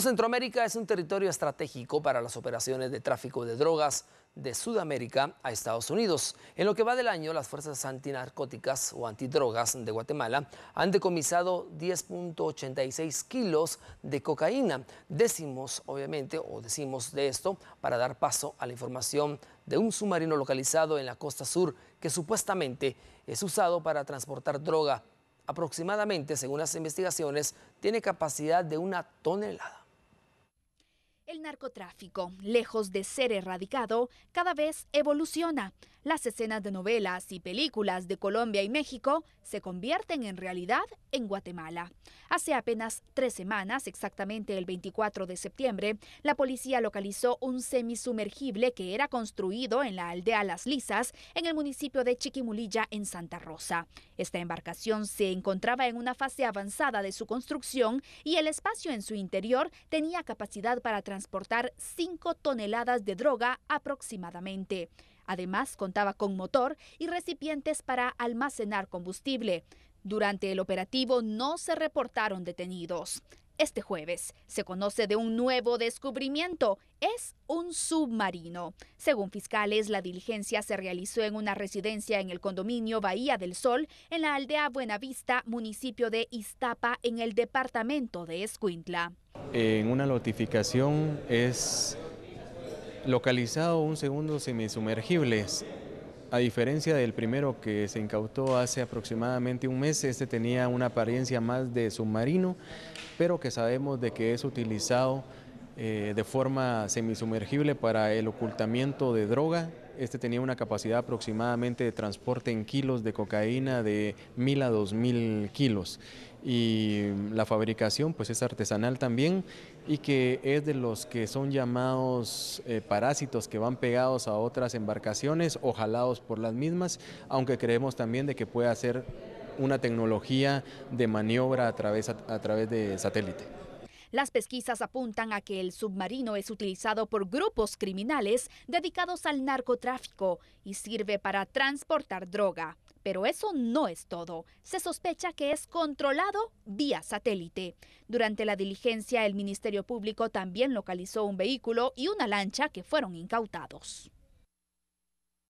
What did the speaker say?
Centroamérica es un territorio estratégico para las operaciones de tráfico de drogas de Sudamérica a Estados Unidos. En lo que va del año, las fuerzas antinarcóticas o antidrogas de Guatemala han decomisado 10.86 kilos de cocaína. Decimos, obviamente, o decimos de esto para dar paso a la información de un submarino localizado en la costa sur que supuestamente es usado para transportar droga. Aproximadamente, según las investigaciones, tiene capacidad de una tonelada. El narcotráfico, lejos de ser erradicado, cada vez evoluciona. Las escenas de novelas y películas de Colombia y México se convierten en realidad en Guatemala. Hace apenas tres semanas, exactamente el 24 de septiembre, la policía localizó un semisumergible que era construido en la aldea Las Lisas, en el municipio de Chiquimulilla, en Santa Rosa. Esta embarcación se encontraba en una fase avanzada de su construcción y el espacio en su interior tenía capacidad para transportar transportar 5 toneladas de droga aproximadamente. Además, contaba con motor y recipientes para almacenar combustible. Durante el operativo no se reportaron detenidos. Este jueves se conoce de un nuevo descubrimiento. Es un submarino. Según fiscales, la diligencia se realizó en una residencia en el condominio Bahía del Sol, en la aldea Buenavista, municipio de Iztapa, en el departamento de Escuintla en una notificación es localizado un segundo semisumergible. A diferencia del primero que se incautó hace aproximadamente un mes, este tenía una apariencia más de submarino, pero que sabemos de que es utilizado eh, de forma semisumergible para el ocultamiento de droga este tenía una capacidad aproximadamente de transporte en kilos de cocaína de mil a 2000 kilos. Y la fabricación pues es artesanal también y que es de los que son llamados eh, parásitos que van pegados a otras embarcaciones o jalados por las mismas, aunque creemos también de que puede ser una tecnología de maniobra a través, a través de satélite. Las pesquisas apuntan a que el submarino es utilizado por grupos criminales dedicados al narcotráfico y sirve para transportar droga. Pero eso no es todo. Se sospecha que es controlado vía satélite. Durante la diligencia, el Ministerio Público también localizó un vehículo y una lancha que fueron incautados.